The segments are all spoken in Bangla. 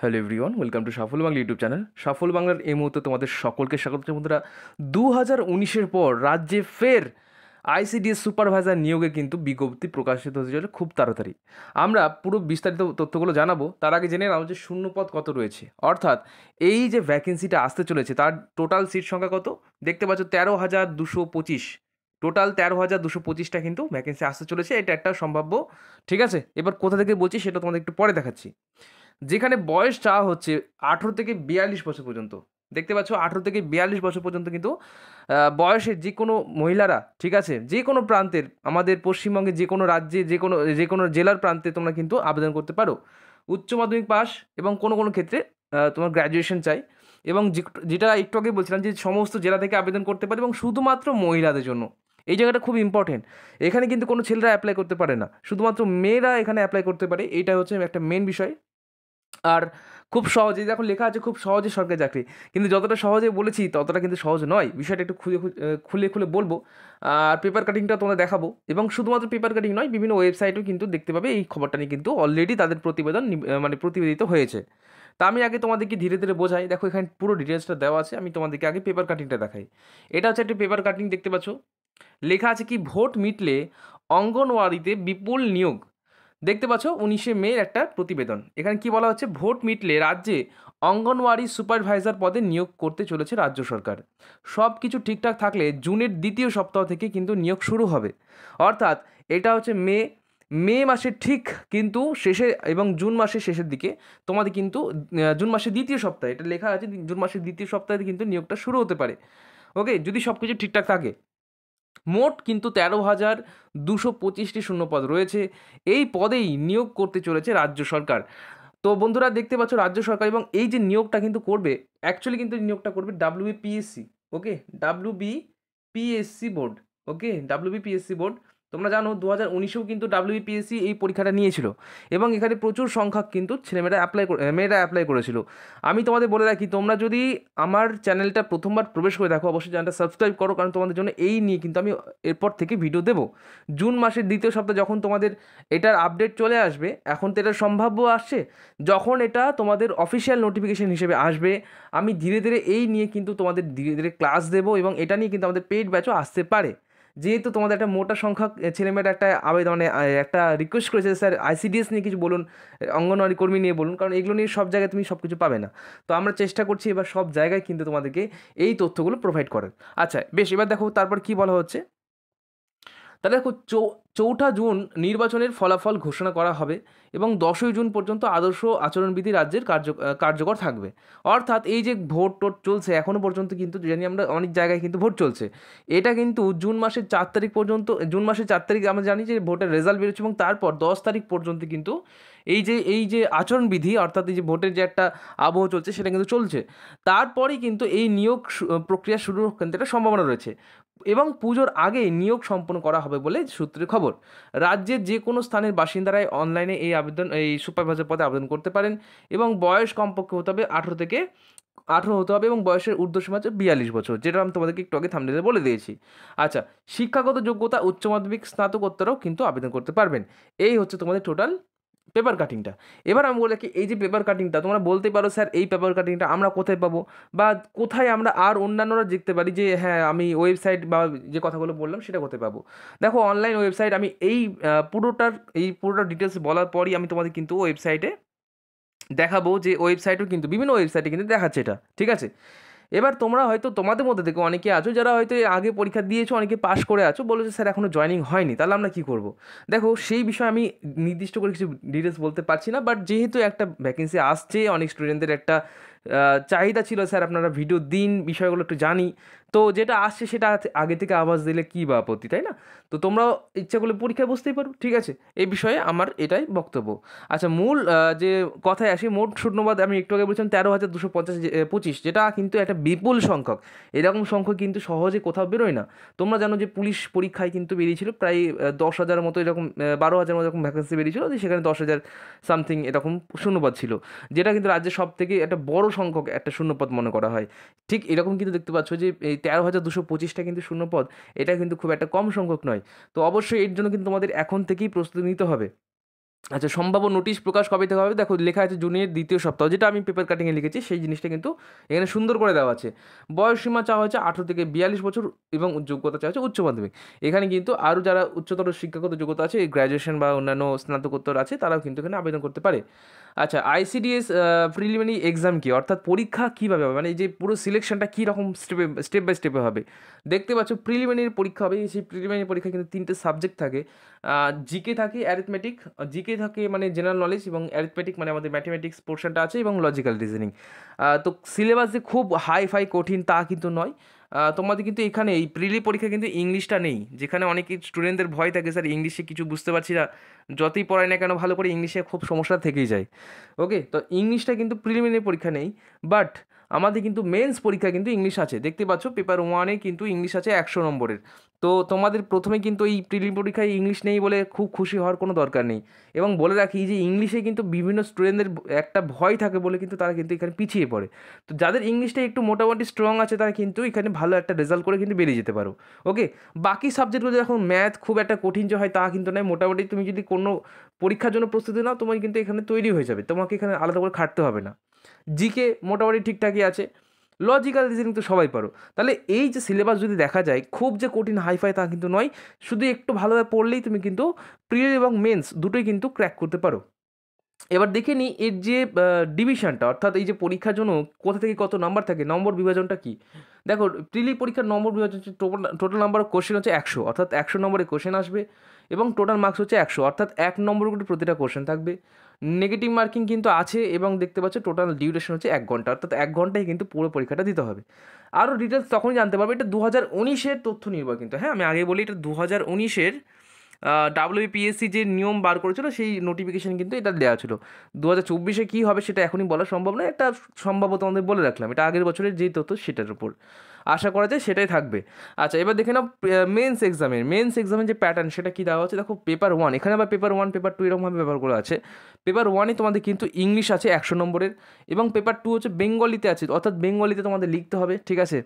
hello everyone welcome to Safal Bangla YouTube channel সাফল বাংলার এই মুহূর্তে তোমাদের সকলকে স্বাগত বন্ধুরা দু হাজার উনিশের পর রাজ্যে ফের আইসিডিএস সুপারভাইজার নিয়োগে কিন্তু বিজ্ঞপ্তি প্রকাশিত হতে চলে খুব তাড়াতাড়ি আমরা পুরো বিস্তারিত তথ্যগুলো জানাবো তার আগে জেনে নাও যে শূন্যপদ কত রয়েছে অর্থাৎ এই যে ভ্যাকেন্সিটা আসতে চলেছে তার টোটাল সিট সংখ্যা কত দেখতে পাচ্ছ তেরো হাজার দুশো পঁচিশ টোটাল তেরো হাজার দুশো পঁচিশটা কিন্তু ভ্যাকেন্সি আসতে চলেছে এটা একটা সম্ভাব্য ঠিক আছে এবার কোথা থেকে বলছি সেটা তোমাদের একটু পরে দেখাচ্ছি যেখানে বয়স চাওয়া হচ্ছে আঠেরো থেকে বিয়াল্লিশ বছর পর্যন্ত দেখতে পাচ্ছ আঠেরো থেকে বিয়াল্লিশ বছর পর্যন্ত কিন্তু বয়সের যে কোনো মহিলারা ঠিক আছে যে কোনো প্রান্তের আমাদের পশ্চিমবঙ্গে যে কোনো রাজ্যে যে কোনো যে কোনো জেলার প্রান্তে তোমরা কিন্তু আবেদন করতে পারো উচ্চ মাধ্যমিক পাস এবং কোনো কোনো ক্ষেত্রে তোমার গ্র্যাজুয়েশন চাই এবং যেটা একটু আগে বলছিলাম যে সমস্ত জেলা থেকে আবেদন করতে পারে এবং শুধুমাত্র মহিলাদের জন্য এই জায়গাটা খুব ইম্পর্টেন্ট এখানে কিন্তু কোনো ছেলেরা অ্যাপ্লাই করতে পারে না শুধুমাত্র মেয়েরা এখানে অ্যাপ্লাই করতে পারে এটা হচ্ছে একটা মেন বিষয় আর খুব সহজে দেখো লেখা আছে খুব সহজে সরকারি চাকরি কিন্তু যতটা সহজে বলেছি ততটা কিন্তু সহজ নয় বিষয়টা একটু খুঁজে খুলে খুলে বলবো আর পেপার কাটিংটা তোমাদের দেখাবো এবং শুধুমাত্র পেপার কাটিং নয় বিভিন্ন ওয়েবসাইটও কিন্তু দেখতে পাবে এই খবরটা নিয়ে কিন্তু অলরেডি তাদের প্রতিবেদন মানে প্রতিবেদিত হয়েছে তা আমি আগে তোমাদেরকে ধীরে ধীরে বোঝাই দেখো এখানে পুরো ডিটেলসটা দেওয়া আছে আমি তোমাদেরকে আগে পেপার কাটিংটা দেখাই এটা হচ্ছে একটা পেপার কাটিং দেখতে পাচ্ছ লেখা আছে কি ভোট মিটলে অঙ্গনওয়াড়িতে বিপুল নিয়োগ দেখতে পাচ্ছ উনিশে মের একটা প্রতিবেদন এখানে কি বলা হচ্ছে ভোট মিটলে রাজ্যে অঙ্গনওয়াড়ি সুপারভাইজার পদে নিয়োগ করতে চলেছে রাজ্য সরকার সব কিছু ঠিকঠাক থাকলে জুনের দ্বিতীয় সপ্তাহ থেকে কিন্তু নিয়োগ শুরু হবে অর্থাৎ এটা হচ্ছে মে মে মাসে ঠিক কিন্তু শেষে এবং জুন মাসের শেষের দিকে তোমাদের কিন্তু জুন মাসের দ্বিতীয় সপ্তাহে এটা লেখা আছে জুন মাসের দ্বিতীয় সপ্তাহে কিন্তু নিয়োগটা শুরু হতে পারে ওকে যদি সব কিছু ঠিকঠাক থাকে মোট কিন্তু তেরো হাজার দুশো পঁচিশটি শূন্যপদ রয়েছে এই পদেই নিয়োগ করতে চলেছে রাজ্য সরকার তো বন্ধুরা দেখতে পাচ্ছ রাজ্য সরকার এবং এই যে নিয়োগটা কিন্তু করবে অ্যাকচুয়ালি কিন্তু নিয়োগটা করবে PSC okay PSC board okay PSC board তোমরা জানো দু হাজার উনিশেও কিন্তু ডাব্লিউপিএসসি e এই পরীক্ষাটা নিয়েছিল এবং এখানে প্রচুর সংখ্যক কিন্তু ছেলেমেয়েরা অ্যাপ্লাই মেয়েরা অ্যাপ্লাই করেছিল আমি তোমাদের বলে রাখি তোমরা যদি আমার চ্যানেলটা প্রথমবার প্রবেশ করে দেখো অবশ্যই চ্যানেলটা সাবস্ক্রাইব করো কারণ তোমাদের জন্য এই নিয়ে কিন্তু আমি এরপর থেকে ভিডিও দেব জুন মাসের দ্বিতীয় সপ্তাহে যখন তোমাদের এটার আপডেট চলে আসবে এখন তো এটা সম্ভাব্য আসছে যখন এটা তোমাদের অফিসিয়াল নোটিফিকেশান হিসেবে আসবে আমি ধীরে ধীরে এই নিয়ে কিন্তু তোমাদের ধীরে ধীরে ক্লাস দেবো এবং এটা নিয়ে কিন্তু আমাদের পেইড ব্যাচও আসতে পারে যেহেতু তোমাদের একটা মোটা সংখ্যক ছেলেমেয়েরা একটা আবেদনে মানে, একটা রিকোয়েস্ট করেছে স্যার আইসিডিএস নিয়ে কিছু বলুন অঙ্গনওয়াড়ি কর্মী নিয়ে বলুন কারণ এগুলো নিয়ে সব জায়গায় তুমি সব কিছু পাবে না তো আমরা চেষ্টা করছি এবার সব জায়গায় কিন্তু তোমাদেরকে এই তথ্যগুলো প্রোভাইড করার আচ্ছা বেশ এবার দেখো তারপর কি বলা হচ্ছে তা দেখো চৌঠা জুন নির্বাচনের ফলাফল ঘোষণা করা হবে এবং দশই জুন পর্যন্ত আদর্শ আচরণবিধি রাজ্যের কার্য কার্যকর থাকবে অর্থাৎ এই যে ভোট টোট চলছে এখনও পর্যন্ত কিন্তু জানি আমরা অনেক জায়গায় কিন্তু ভোট চলছে এটা কিন্তু জুন মাসের চার তারিখ পর্যন্ত জুন মাসের চার তারিখ আমরা জানি যে ভোটের রেজাল্ট বেরোচ্ছে এবং তারপর দশ তারিখ পর্যন্ত কিন্তু এই যে এই যে আচরণবিধি অর্থাৎ এই যে ভোটের যে একটা আবহ চলছে সেটা কিন্তু চলছে তারপরেই কিন্তু এই নিয়োগ প্রক্রিয়া শুরু কিন্তু একটা সম্ভাবনা রয়েছে এবং পুজোর আগে নিয়োগ সম্পন্ন করা হবে বলে সূত্রে খবর রাজ্যের যে কোনো স্থানের বাসিন্দারাই অনলাইনে এই আবেদন এই সুপারভাইজার পদে আবেদন করতে পারেন এবং বয়স কমপক্ষে হতে হবে আঠেরো থেকে আঠেরো হতে হবে এবং বয়সের ঊর্ধ্বসীমা হচ্ছে বিয়াল্লিশ বছর যেটা আমি তোমাদেরকে একটু আগে থামলে বলে দিয়েছি আচ্ছা শিক্ষাগত যোগ্যতা উচ্চ মাধ্যমিক স্নাতকোত্তরও কিন্তু আবেদন করতে পারবেন এই হচ্ছে তোমাদের টোটাল পেপার কাটিংটা এবার আমি বলে কি এই যে পেপার কাটিংটা তোমরা বলতে পারো স্যার এই পেপার কাটিংটা আমরা কোথায় পাবো বা কোথায় আমরা আর অন্যান্যরা দেখতে পারি যে হ্যাঁ আমি ওয়েবসাইট বা যে কথাগুলো বললাম সেটা কোথায় পাবো দেখো অনলাইন ওয়েবসাইট আমি এই পুরোটার এই পুরোটার ডিটেলস বলার পরই আমি তোমাদের কিন্তু ওয়েবসাইটে দেখাবো যে ওয়েবসাইটও কিন্তু বিভিন্ন ওয়েবসাইটে কিন্তু দেখাচ্ছে এটা ঠিক আছে এবার তোমরা হয়তো তোমাদের মধ্যে দেখো অনেকে আছো যারা হয়তো আগে পরীক্ষা দিয়েছো অনেকে পাস করে আছো বলো যে স্যার এখনও জয়নিং হয়নি তাহলে আমরা কী করবো দেখো সেই বিষয়ে আমি নির্দিষ্ট করে কিছু ডিটেলস বলতে পারছি না বাট যেহেতু একটা ভ্যাকেন্সি আসছে অনেক স্টুডেন্টদের একটা চাহিদা ছিল স্যার আপনারা ভিডিও দিন বিষয়গুলো একটু জানি তো যেটা আসছে সেটা আগে থেকে আওয়াজ দিলে কী বা আপত্তি তাই না তো তোমরাও ইচ্ছা করলে পরীক্ষায় বসতেই পারো ঠিক আছে এই বিষয়ে আমার এটাই বক্তব্য আচ্ছা মূল যে কথায় আসি মোট শূন্যবাদ আমি একটু আগে বলছিলাম তেরো হাজার দুশো পঞ্চাশ পঁচিশ যেটা কিন্তু একটা বিপুল সংখ্যক এরকম সংখ্যক কিন্তু সহজে কোথাও বেরোয় না তোমরা জানো যে পুলিশ পরীক্ষায় কিন্তু বেরিয়েছিল প্রায় দশ হাজার মতো এরকম বারো হাজার মতো এরকম ভ্যাকেন্সি বেরিয়েছিল সেখানে দশ হাজার সামথিং এরকম শূন্যবাদ ছিল যেটা কিন্তু রাজ্যের সব থেকে একটা বড় সংখ্যক একটা শূন্যপদ মনে করা হয় ঠিক এরকম কিন্তু দেখতে পাচ্ছ যে এই তেরো হাজার দুশো পঁচিশটা কিন্তু শূন্যপদ এটা কিন্তু খুব একটা কম সংখ্যক নয় তো অবশ্যই এর জন্য কিন্তু তোমাদের এখন থেকেই প্রস্তুতি নিতে হবে আচ্ছা সম্ভাব্য নোটিশ প্রকাশ কবে থেকে হবে দেখো লেখা আছে জুনের দ্বিতীয় সপ্তাহ যেটা আমি পেপার কাটিংয়ে লিখেছি সেই জিনিসটা কিন্তু এখানে সুন্দর করে দেওয়া আছে বয়স সীমা চাওয়া হয়েছে আঠেরো থেকে বিয়াল্লিশ বছর এবং যোগ্যতা চাওয়া হচ্ছে উচ্চ মাধ্যমিক এখানে কিন্তু আরও যারা উচ্চতর শিক্ষাগত যোগ্যতা আছে গ্র্যাজুয়েশন বা অন্যান্য স্নাতকোত্তর আছে তারাও কিন্তু এখানে আবেদন করতে পারে আচ্ছা আইসিডিএস প্রিলিমিনারি এক্সাম কি অর্থাৎ পরীক্ষা কীভাবে হবে মানে যে পুরো সিলেকশনটা কীরকম স্টেপে স্টেপ বাই স্টেপে হবে দেখতে পাচ্ছ প্রিলিমিনারি পরীক্ষা হবে সেই প্রিলিমিনারি পরীক্ষা কিন্তু তিনটে সাবজেক্ট থাকে জিকে থাকে অ্যারিথমেটিক জিকে থাকে মানে জেনারেল নলেজ এবং অ্যারিথমেটিক মানে আমাদের ম্যাথমেটিক্স পোর্শনটা আছে এবং লজিক্যাল রিজনিং তো সিলেবাস যে খুব হাই ফাই কঠিন তা কিন্তু নয় তোমাদের কিন্তু এখানে এই প্রিলি পরীক্ষা কিন্তু ইংলিশটা নেই যেখানে অনেক স্টুডেন্টদের ভয় থাকে স্যার ইংলিশে কিছু বুঝতে পারছি না যতই পড়ায় না কেন ভালো করে ইংলিশে খুব সমস্যা থেকেই যায় ওকে তো ইংলিশটা কিন্তু প্রিলিমিনারি পরীক্ষা নেই বাট আমাদের কিন্তু মেন্স পরীক্ষা কিন্তু ইংলিশ আছে দেখতে পাচ্ছ পেপার ওয়ানে কিন্তু ইংলিশ আছে একশো নম্বরের তো তোমাদের প্রথমে কিন্তু এই প্রিলিম পরীক্ষায় ইংলিশ নেই বলে খুব খুশি হওয়ার কোনো দরকার নেই এবং বলে রাখি যে ইংলিশে কিন্তু বিভিন্ন স্টুডেন্টদের একটা ভয় থাকে বলে কিন্তু তারা কিন্তু এখানে পিছিয়ে পড়ে তো যাদের ইংলিশটা একটু মোটামুটি স্ট্রং আছে তারা কিন্তু এখানে ভালো একটা রেজাল্ট করে কিন্তু বেরিয়ে যেতে পারো ওকে বাকি সাবজেক্টগুলো যখন ম্যাথ খুব একটা কঠিন যে হয় তা কিন্তু নয় মোটামুটি তুমি যদি কোনো পরীক্ষার জন্য প্রস্তুতি নাও তোমার কিন্তু এখানে তৈরি হয়ে যাবে তোমাকে এখানে আলাদা করে খাটতে হবে না জিকে মোটামুটি ঠিকঠাকই আছে লজিক্যাল রিজনিং তো সবাই পারো তাহলে এই যে সিলেবাস যদি দেখা যায় খুব যে কঠিন হাইফাই তা কিন্তু নয় শুধু একটু ভালোভাবে পড়লেই তুমি কিন্তু প্রিয় এবং মেন্স দুটোই কিন্তু ক্র্যাক করতে পারো এবার দেখে নিই এর যে ডিভিশনটা অর্থাৎ এই যে পরীক্ষার জন্য কোথা থেকে কত নাম্বার থাকে নম্বর বিভাজনটা কী দেখো প্রিলি পরীক্ষার নম্বর বিভাজন হচ্ছে টোটাল নাম্বার কোশ্চেন হচ্ছে একশো অর্থাৎ একশো নম্বরে কোশ্চেন আসবে এবং টোটাল মার্কস হচ্ছে একশো অর্থাৎ এক নম্বর করে প্রতিটা কোশ্চেন থাকবে নেগেটিভ মার্কিং কিন্তু আছে এবং দেখতে পাচ্ছ টোটাল ডিউরেশন হচ্ছে এক ঘন্টা অর্থাৎ এক ঘন্টায় কিন্তু পুরো পরীক্ষাটা দিতে হবে আরও ডিটেলস তখনই জানতে পারবে এটা দু হাজার উনিশের তথ্য নির্ভর কিন্তু হ্যাঁ আমি আগে বলি এটা দু হাজার উনিশের ডাব্লিউপিএসসি যে নিয়ম বার করেছিল সেই নোটিফিকেশান কিন্তু এটা দেওয়া ছিল দু হাজার চব্বিশে কী হবে সেটা এখনই বলা সম্ভব নয় একটা সম্ভবত আমাদের বলে রাখলাম এটা আগের বছরের যে তথ্য সেটার উপর আশা করা যায় সেটাই থাকবে আচ্ছা এবার দেখে নাও মেন্স এক্সামের মেন্স এক্সামের যে প্যাটার্ন সেটা কী দেওয়া হচ্ছে দেখো পেপার ওয়ান এখানে আবার পেপার ওয়ান পেপার টু এরকমভাবে পেপারগুলো আছে পেপার ওয়ানে তোমাদের কিন্তু ইংলিশ আছে একশো নম্বরের এবং পেপার টু হচ্ছে বেঙ্গলিতে আছে অর্থাৎ বেঙ্গলিতে তোমাদের লিখতে হবে ঠিক আছে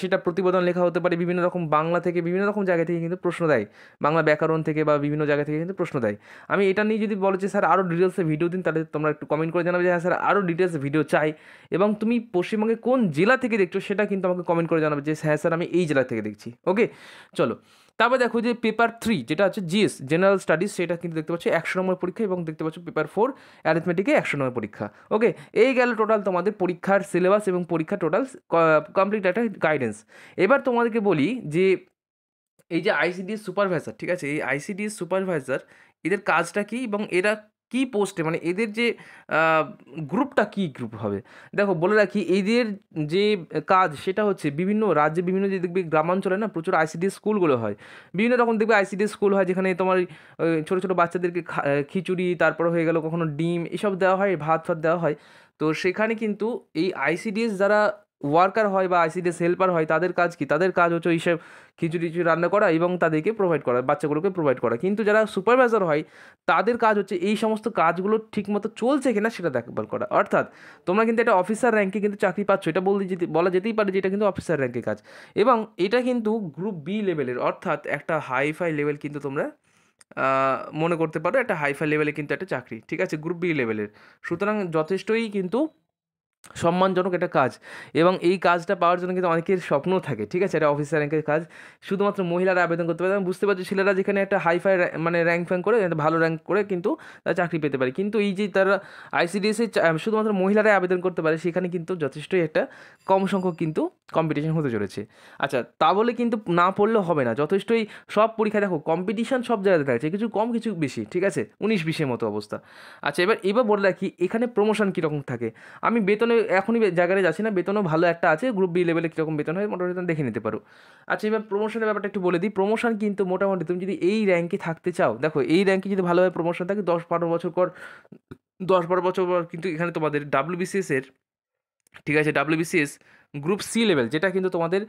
সেটা প্রতিবেদন লেখা হতে পারে বিভিন্ন রকম বাংলা থেকে বিভিন্ন রকম জায়গা থেকে কিন্তু প্রশ্ন দেয় বাংলা ব্যাকরণ থেকে বা বিভিন্ন জায়গা থেকে কিন্তু প্রশ্ন দেয় আমি এটা নিয়ে যদি বলো যে স্যার আরও ডিটেলসে ভিডিও দিন তাহলে তোমরা একটু কমেন্ট করে জানাবে যে হ্যাঁ স্যার আরও ডিটেলসে ভিডিও চাই এবং তুমি পশ্চিমবঙ্গে কোন জেলা থেকে দেখছো সেটা কিন্তু আমাকে কমেন্ট কমেন্ট করে জানাবে যে হ্যাঁ স্যার আমি এই জেলা থেকে দেখছি ওকে চলো তারপর দেখো যে পেপার থ্রি যেটা হচ্ছে জিএস জেনারেল স্টাডিজ সেটা কিন্তু দেখতে পাচ্ছ একশো নম্বর পরীক্ষা এবং দেখতে পাচ্ছ পেপার ফোর অ্যারিথমেটিকে একশো নম্বর পরীক্ষা ওকে এই গেল টোটাল তোমাদের পরীক্ষার সিলেবাস এবং পরীক্ষা টোটাল কমপ্লিট একটা গাইডেন্স এবার তোমাদেরকে বলি যে এই যে আইসিডিএস সুপারভাইজার ঠিক আছে এই আইসিডিএস সুপারভাইজার এদের কাজটা কি এবং এরা কি পোস্টে মানে এদের যে গ্রুপটা কি গ্রুপ হবে দেখো বলে রাখি এদের যে কাজ সেটা হচ্ছে বিভিন্ন রাজ্যে বিভিন্ন যে দেখবে গ্রামাঞ্চলে না প্রচুর আইসিডি স্কুলগুলো হয় বিভিন্ন রকম দেখবে আইসিডি স্কুল হয় যেখানে তোমার ছোট ছোট বাচ্চাদেরকে খিচুড়ি তারপর হয়ে গেল কখনো ডিম এসব দেওয়া হয় ভাত ফাত দেওয়া হয় তো সেখানে কিন্তু এই আইসিডিএস যারা ওয়ার্কার হয় বা আইসিডিএস হেল্পার হয় তাদের কাজ কি তাদের কাজ হচ্ছে এইসব খিচুড়ি টিচুড়ি রান্না করা এবং তাদেরকে প্রোভাইড করা বাচ্চাগুলোকে প্রোভাইড করা কিন্তু যারা সুপারভাইজার হয় তাদের কাজ হচ্ছে এই সমস্ত কাজগুলো ঠিকমতো চলছে কিনা সেটা দেখভাল করা অর্থাৎ তোমরা কিন্তু একটা অফিসার র্যাঙ্কে কিন্তু চাকরি পাচ্ছ এটা বলতে যেতে বলা যেতেই পারে যে এটা কিন্তু অফিসার র্যাঙ্কে কাজ এবং এটা কিন্তু গ্রুপ বি লেভেলের অর্থাৎ একটা হাইফাই লেভেল কিন্তু তোমরা মনে করতে পারো একটা হাইফাই লেভেলে কিন্তু একটা চাকরি ঠিক আছে গ্রুপ বি লেভেলের সুতরাং যথেষ্টই কিন্তু সম্মানজনক একটা কাজ এবং এই কাজটা পাওয়ার জন্য কিন্তু অনেকের স্বপ্ন থাকে ঠিক আছে এটা অফিসার র্যাঙ্কের কাজ শুধুমাত্র মহিলারা আবেদন করতে পারে বুঝতে পারছি ছেলেরা যেখানে একটা হাইফাই মানে র্যাঙ্ক ফ্যাঙ্ক করে ভালো র্যাঙ্ক করে কিন্তু তারা চাকরি পেতে পারে কিন্তু এই যে তারা আইসিডিএসে শুধুমাত্র মহিলারাই আবেদন করতে পারে সেখানে কিন্তু যথেষ্টই একটা কম সংখ্যক কিন্তু কম্পিটিশন হতে চলেছে আচ্ছা তা বলে কিন্তু না পড়লেও হবে না যথেষ্টই সব পরীক্ষা দেখো কম্পিটিশন সব জায়গাতে থাকছে কিছু কম কিছু বেশি ঠিক আছে উনিশ বিশের মতো অবস্থা আচ্ছা এবার এবার বলে রাখি এখানে প্রমোশন কীরকম থাকে আমি বেতন বেতনে এখনই জায়গায় যাচ্ছি না বেতনও ভালো একটা আছে গ্রুপ বি লেভেলে কীরকম বেতন হয় মোটামুটি তুমি দেখে নিতে পারো আচ্ছা এবার প্রমোশনের ব্যাপারটা একটু বলে দিই প্রমোশন কিন্তু মোটামুটি তুমি যদি এই র্যাঙ্কে থাকতে চাও দেখো এই র্যাঙ্কে যদি ভালোভাবে প্রমোশন থাকে দশ বারো বছর পর দশ বারো বছর পর কিন্তু এখানে তোমাদের বিসিএসের ঠিক আছে বিসিএস গ্রুপ সি লেভেল যেটা কিন্তু তোমাদের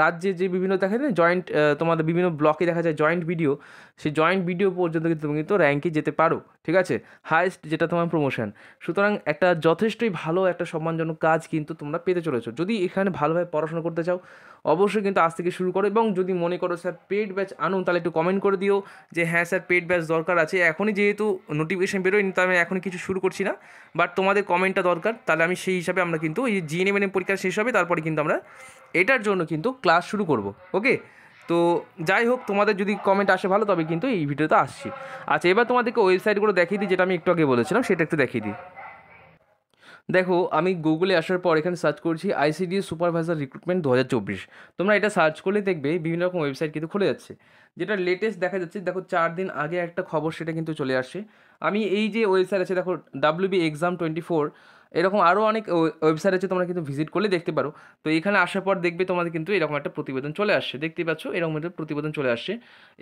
রাজ্যে যে বিভিন্ন দেখা যায় জয়েন্ট তোমাদের বিভিন্ন ব্লকে দেখা যায় জয়েন্ট ভিডিও সেই জয়েন্ট ভিডিও পর্যন্ত কিন্তু তুমি কিন্তু র্যাঙ্কে যেতে পারো ঠিক আছে হায়েস্ট যেটা তোমার প্রমোশন সুতরাং একটা যথেষ্টই ভালো একটা সম্মানজনক কাজ কিন্তু তোমরা পেতে চলেছো যদি এখানে ভালোভাবে পড়াশোনা করতে চাও অবশ্যই কিন্তু আজ থেকে শুরু করো এবং যদি মনে করো স্যার পেড ব্যাচ আনুন তাহলে একটু কমেন্ট করে দিও যে হ্যাঁ স্যার পেড ব্যাচ দরকার আছে এখনই যেহেতু নোটিফিকেশান বেরোয়নি তাই আমি এখন কিছু শুরু করছি না বাট তোমাদের কমেন্টটা দরকার তাহলে আমি সেই হিসাবে আমরা কিন্তু এই জিএনএমএনএম মানে পরীক্ষা শেষ হবে তারপরে কিন্তু আমরা এটার জন্য কিন্তু ক্লাস শুরু করব ওকে তো যাই হোক তোমাদের যদি কমেন্ট আসে ভালো তবে কিন্তু এই ভিডিওতে আসছি আচ্ছা এবার তোমাদেরকে ওয়েবসাইটগুলো দেখিয়ে দিই যেটা আমি একটু আগে বলেছিলাম সেটা একটু দেখিয়ে দিই দেখো আমি গুগলে আসার পর এখানে সার্চ করছি আইসিডি সুপারভাইজার রিক্রুটমেন্ট দু তোমরা এটা সার্চ করলে দেখবে বিভিন্ন রকম ওয়েবসাইট কিন্তু খুলে যাচ্ছে যেটা লেটেস্ট দেখা যাচ্ছে দেখো চার দিন আগে একটা খবর সেটা কিন্তু চলে আসে আমি এই যে ওয়েবসাইট আছে দেখো ডাব্লিউবি এক্সাম টোয়েন্টি ফোর এরকম আরও অনেক ওয়েবসাইট আছে তোমরা কিন্তু ভিজিট করলে দেখতে পারো তো এখানে আসার পর দেখবে তোমাদের কিন্তু এরকম একটা প্রতিবেদন চলে আসছে দেখতে পাচ্ছ এরকম একটা প্রতিবেদন চলে আসছে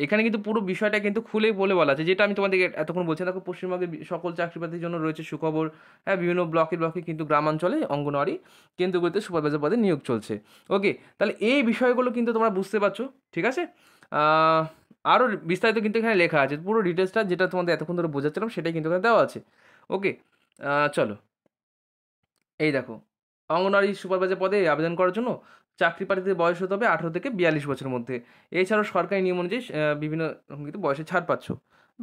এখানে কিন্তু পুরো বিষয়টা কিন্তু খুলে বলে বলা আছে যেটা আমি তোমাদের এতক্ষণ বলছি দেখো পশ্চিমবঙ্গে সকল চাকরিপাতির জন্য রয়েছে সুখবর হ্যাঁ বিভিন্ন ব্লকে ব্লকে কিন্তু গ্রামাঞ্চলে অঙ্গনওয়াড়ি কেন্দ্রগুলিতে সুপারভাইজার পদে নিয়োগ চলছে ওকে তাহলে এই বিষয়গুলো কিন্তু তোমরা বুঝতে পারছো ঠিক আছে আরও বিস্তারিত কিন্তু এখানে লেখা আছে পুরো ডিটেলসটা যেটা তোমাদের এতক্ষণ ধরে বোঝাচ্ছিলাম সেটাই কিন্তু এখানে দেওয়া আছে ওকে চলো এই দেখো অঙ্গনওয়াড়ি সুপারভাইজার পদে আবেদন করার জন্য চাকরি প্রার্থীদের বয়স হতে হবে আঠারো থেকে বিয়াল্লিশ বছরের মধ্যে এছাড়াও সরকারি নিয়ম অনুযায়ী বিভিন্ন কিন্তু বয়সে ছাড় পাচ্ছ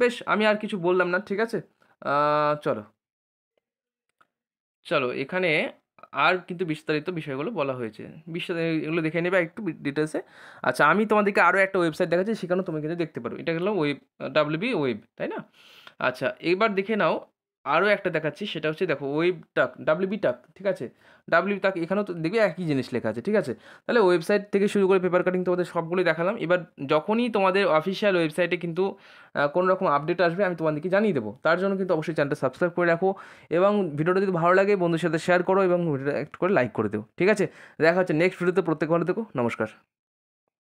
বেশ আমি আর কিছু বললাম না ঠিক আছে চলো চলো এখানে আর কিন্তু বিস্তারিত বিষয়গুলো বলা হয়েছে বিস্তারিত এগুলো দেখে নেবে একটু ডিটেলসে আচ্ছা আমি তোমাদেরকে আরও একটা ওয়েবসাইট দেখাচ্ছি সেখানেও তুমি কিন্তু দেখতে পারো এটা হলো ওয়েব ডাব্লিউবি ওয়েব তাই না আচ্ছা এবার দেখে নাও আরও একটা দেখাচ্ছি সেটা হচ্ছে দেখো ওয়েব টাক ডাব্লিউবি টাক ঠিক আছে ডাব্লিউবি টাক এখানেও তো দেখবে একই জিনিস লেখা আছে ঠিক আছে তাহলে ওয়েবসাইট থেকে শুরু করে পেপার কাটিং তোমাদের সবগুলোই দেখালাম এবার যখনই তোমাদের অফিসিয়াল ওয়েবসাইটে কিন্তু কোনো রকম আপডেট আসবে আমি তোমাদেরকে জানিয়ে দেবো তার জন্য কিন্তু অবশ্যই চ্যানেলটা সাবস্ক্রাইব করে রাখো এবং ভিডিওটা যদি ভালো লাগে বন্ধুর সাথে শেয়ার করো এবং ভিডিওটা একটু করে লাইক করে দেবো ঠিক আছে দেখা হচ্ছে নেক্সট ভিডিওতে প্রত্যেক ভালো দেখো নমস্কার